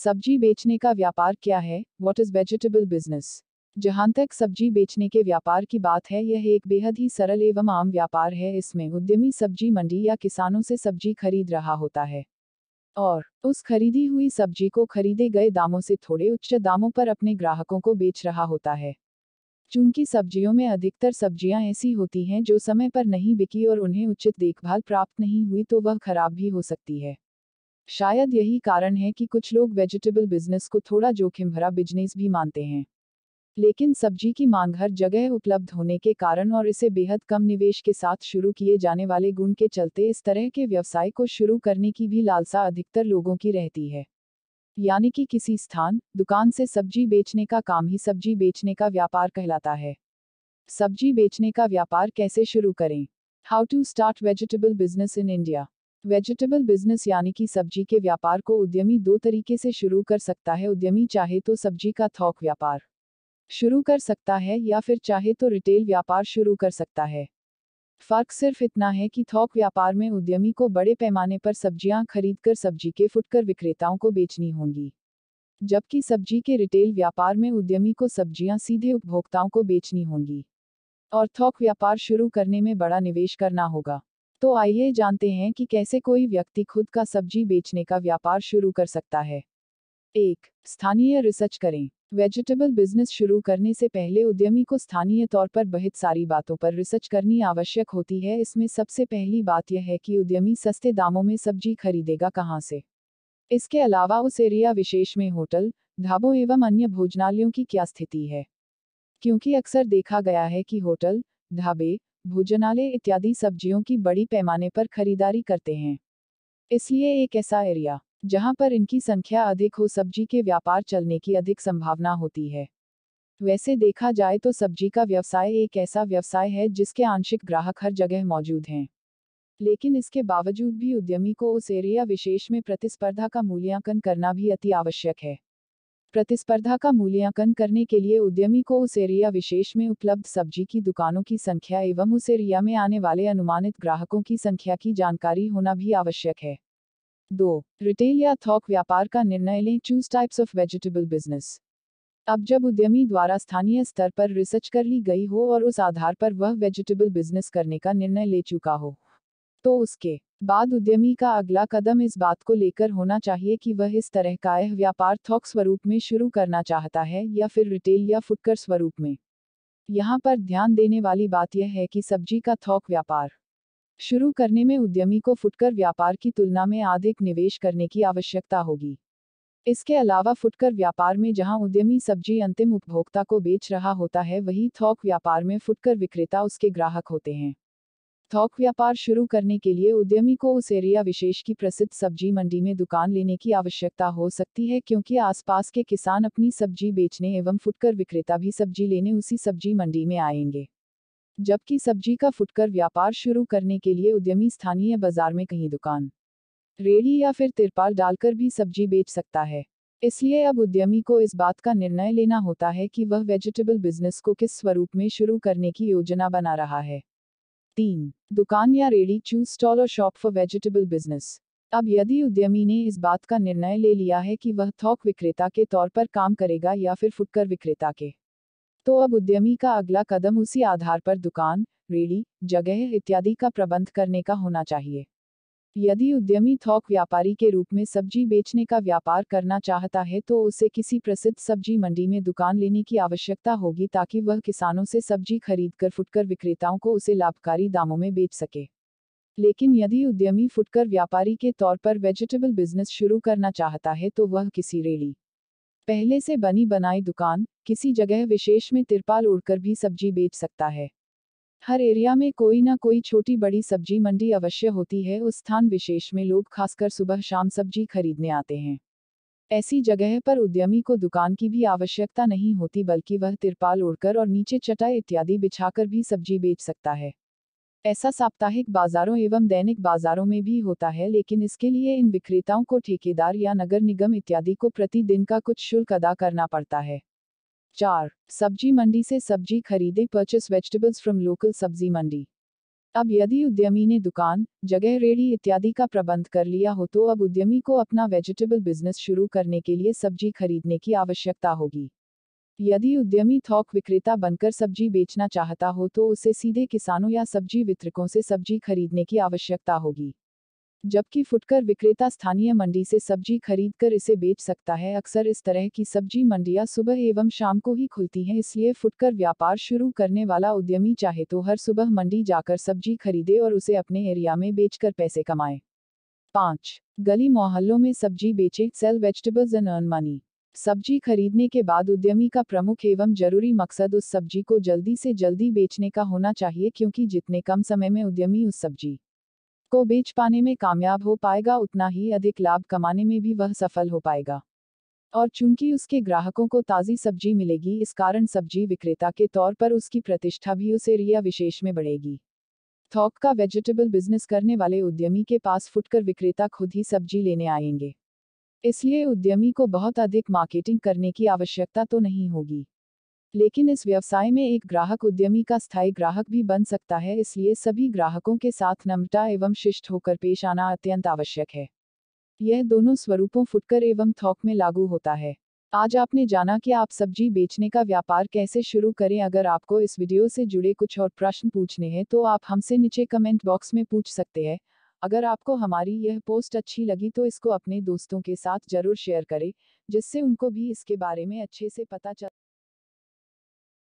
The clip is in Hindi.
सब्जी बेचने का व्यापार क्या है वॉट इज वेजिटेबल बिजनेस जहां तक सब्जी बेचने के व्यापार की बात है यह एक बेहद ही सरल एवं आम व्यापार है इसमें उद्यमी सब्जी मंडी या किसानों से सब्जी खरीद रहा होता है और उस खरीदी हुई सब्जी को खरीदे गए दामों से थोड़े उच्च दामों पर अपने ग्राहकों को बेच रहा होता है चूंकि सब्जियों में अधिकतर सब्जियां ऐसी होती हैं जो समय पर नहीं बिकी और उन्हें उचित देखभाल प्राप्त नहीं हुई तो वह खराब भी हो सकती है शायद यही कारण है कि कुछ लोग वेजिटेबल बिजनेस को थोड़ा जोखिम भरा बिजनेस भी मानते हैं लेकिन सब्जी की मांग हर जगह उपलब्ध होने के कारण और इसे बेहद कम निवेश के साथ शुरू किए जाने वाले गुण के चलते इस तरह के व्यवसाय को शुरू करने की भी लालसा अधिकतर लोगों की रहती है यानी कि किसी स्थान दुकान से सब्जी बेचने का काम ही सब्जी बेचने का व्यापार कहलाता है सब्जी बेचने का व्यापार कैसे शुरू करें how to start vegetable business in India vegetable business यानी कि सब्जी के व्यापार को उद्यमी दो तरीके से शुरू कर सकता है उद्यमी चाहे तो सब्जी का थोक व्यापार शुरू कर सकता है या फिर चाहे तो रिटेल व्यापार शुरू कर सकता है फर्क सिर्फ इतना है कि थोक व्यापार में उद्यमी को बड़े पैमाने पर सब्जियां खरीदकर सब्जी के फुटकर विक्रेताओं को बेचनी होंगी जबकि सब्जी के रिटेल व्यापार में उद्यमी को सब्जियां सीधे उपभोक्ताओं को बेचनी होंगी और थोक व्यापार शुरू करने में बड़ा निवेश करना होगा तो आइए जानते हैं कि कैसे कोई व्यक्ति खुद का सब्जी बेचने का व्यापार शुरू कर सकता है एक स्थानीय रिसर्च करें वेजिटेबल बिजनेस शुरू करने से पहले उद्यमी को स्थानीय तौर पर बहुत सारी बातों पर रिसर्च करनी आवश्यक होती है इसमें सबसे पहली बात यह है कि उद्यमी सस्ते दामों में सब्जी खरीदेगा कहाँ से इसके अलावा उस एरिया विशेष में होटल ढाबों एवं अन्य भोजनालयों की क्या स्थिति है क्योंकि अक्सर देखा गया है कि होटल ढाबे भोजनालय इत्यादि सब्जियों की बड़ी पैमाने पर खरीदारी करते हैं इसलिए एक ऐसा एरिया जहां पर इनकी संख्या अधिक हो सब्जी के व्यापार चलने की अधिक संभावना होती है वैसे देखा जाए तो सब्जी का व्यवसाय एक ऐसा व्यवसाय है जिसके आंशिक ग्राहक हर जगह मौजूद हैं लेकिन इसके बावजूद भी उद्यमी को उस एरिया विशेष में प्रतिस्पर्धा का मूल्यांकन करना भी अति आवश्यक है प्रतिस्पर्धा का मूल्यांकन करने के लिए उद्यमी को उस एरिया विशेष में उपलब्ध सब्जी की दुकानों की संख्या एवं उस एरिया में आने वाले अनुमानित ग्राहकों की संख्या की जानकारी होना भी आवश्यक है दो रिटेल या थॉक व्यापार का निर्णय लें choose types of vegetable business अब जब उद्यमी द्वारा स्थानीय स्तर पर रिसर्च कर ली गई हो और उस आधार पर वह वेजिटेबल बिजनेस करने का निर्णय ले चुका हो तो उसके बाद उद्यमी का अगला कदम इस बात को लेकर होना चाहिए कि वह इस तरह का यह व्यापार थोक स्वरूप में शुरू करना चाहता है या फिर रिटेल या फुटकर स्वरूप में यहाँ पर ध्यान देने वाली बात यह है कि सब्जी का थोक व्यापार शुरू करने में उद्यमी को फुटकर व्यापार की तुलना में अधिक निवेश करने की आवश्यकता होगी इसके अलावा फुटकर व्यापार में जहां उद्यमी सब्जी अंतिम उपभोक्ता को बेच रहा होता है वही थोक व्यापार में फुटकर विक्रेता उसके ग्राहक होते हैं थोक व्यापार शुरू करने के लिए उद्यमी को उस एरिया विशेष की प्रसिद्ध सब्जी मंडी में दुकान लेने की आवश्यकता हो सकती है क्योंकि आसपास के किसान अपनी सब्जी बेचने एवं फुटकर विक्रेता भी सब्जी लेने उसी सब्जी मंडी में आएंगे जबकि सब्जी का फुटकर व्यापार शुरू करने के लिए उद्यमी स्थानीय बाजार में कहीं दुकान रेड़ी या फिर तिरपाल डालकर भी सब्जी बेच सकता है इसलिए अब उद्यमी को इस बात का निर्णय लेना होता है कि वह वेजिटेबल बिजनेस को किस स्वरूप में शुरू करने की योजना बना रहा है तीन दुकान या रेडी चूज स्टॉल और शॉप फॉर वेजिटेबल बिजनेस अब यदि उद्यमी ने इस बात का निर्णय ले लिया है कि वह थोक विक्रेता के तौर पर काम करेगा या फिर फुटकर विक्रेता के तो अब उद्यमी का अगला कदम उसी आधार पर दुकान रेडी जगह इत्यादि का प्रबंध करने का होना चाहिए यदि उद्यमी थोक व्यापारी के रूप में सब्जी बेचने का व्यापार करना चाहता है तो उसे किसी प्रसिद्ध सब्जी मंडी में दुकान लेने की आवश्यकता होगी ताकि वह किसानों से सब्जी खरीदकर फुटकर विक्रेताओं को उसे लाभकारी दामों में बेच सके लेकिन यदि उद्यमी फुटकर व्यापारी के तौर पर वेजिटेबल बिजनेस शुरू करना चाहता है तो वह किसी रेली पहले से बनी बनाई दुकान किसी जगह विशेष में तिरपाल उड़कर भी सब्जी बेच सकता है हर एरिया में कोई ना कोई छोटी बड़ी सब्जी मंडी अवश्य होती है उस स्थान विशेष में लोग खासकर सुबह शाम सब्जी खरीदने आते हैं ऐसी जगह पर उद्यमी को दुकान की भी आवश्यकता नहीं होती बल्कि वह तिरपाल ओढ़कर और नीचे चटाई इत्यादि बिछाकर भी सब्जी बेच सकता है ऐसा साप्ताहिक बाजारों एवं दैनिक बाजारों में भी होता है लेकिन इसके लिए इन विक्रेताओं को ठेकेदार या नगर निगम इत्यादि को प्रतिदिन का कुछ शुल्क अदा करना पड़ता है चार सब्जी मंडी से सब्जी खरीदे परचेस वेजिटेबल्स फ्रॉम लोकल सब्जी मंडी अब यदि उद्यमी ने दुकान जगह रेडी इत्यादि का प्रबंध कर लिया हो तो अब उद्यमी को अपना वेजिटेबल बिजनेस शुरू करने के लिए सब्जी खरीदने की आवश्यकता होगी यदि उद्यमी थोक विक्रेता बनकर सब्जी बेचना चाहता हो तो उसे सीधे किसानों या सब्जी वितरकों से सब्जी खरीदने की आवश्यकता होगी जबकि फुटकर विक्रेता स्थानीय मंडी से सब्जी खरीदकर इसे बेच सकता है अक्सर इस तरह की सब्जी मंडियां सुबह एवं शाम को ही खुलती हैं इसलिए फुटकर व्यापार शुरू करने वाला उद्यमी चाहे तो हर सुबह मंडी जाकर सब्जी खरीदे और उसे अपने एरिया में बेचकर पैसे कमाए पाँच गली मोहल्लों में सब्जी बेचे sell vegetables and earn money सब्जी खरीदने के बाद उद्यमी का प्रमुख एवं जरूरी मकसद उस सब्जी को जल्दी से जल्दी बेचने का होना चाहिए क्योंकि जितने कम समय में उद्यमी उस सब्जी को बेच पाने में कामयाब हो पाएगा उतना ही अधिक लाभ कमाने में भी वह सफल हो पाएगा और चूंकि उसके ग्राहकों को ताज़ी सब्जी मिलेगी इस कारण सब्जी विक्रेता के तौर पर उसकी प्रतिष्ठा भी उसे रिया विशेष में बढ़ेगी थॉक का वेजिटेबल बिजनेस करने वाले उद्यमी के पास फुटकर विक्रेता खुद ही सब्जी लेने आएंगे इसलिए उद्यमी को बहुत अधिक मार्केटिंग करने की आवश्यकता तो नहीं होगी लेकिन इस व्यवसाय में एक ग्राहक उद्यमी का स्थायी ग्राहक भी बन सकता है इसलिए सभी ग्राहकों के साथ नम्रता एवं शिष्ट होकर पेश आना अत्यंत आवश्यक है यह दोनों स्वरूपों फुटकर एवं थोक में लागू होता है आज आपने जाना कि आप सब्जी बेचने का व्यापार कैसे शुरू करें अगर आपको इस वीडियो से जुड़े कुछ और प्रश्न पूछने हैं तो आप हमसे नीचे कमेंट बॉक्स में पूछ सकते हैं अगर आपको हमारी यह पोस्ट अच्छी लगी तो इसको अपने दोस्तों के साथ जरूर शेयर करें जिससे उनको भी इसके बारे में अच्छे से पता चल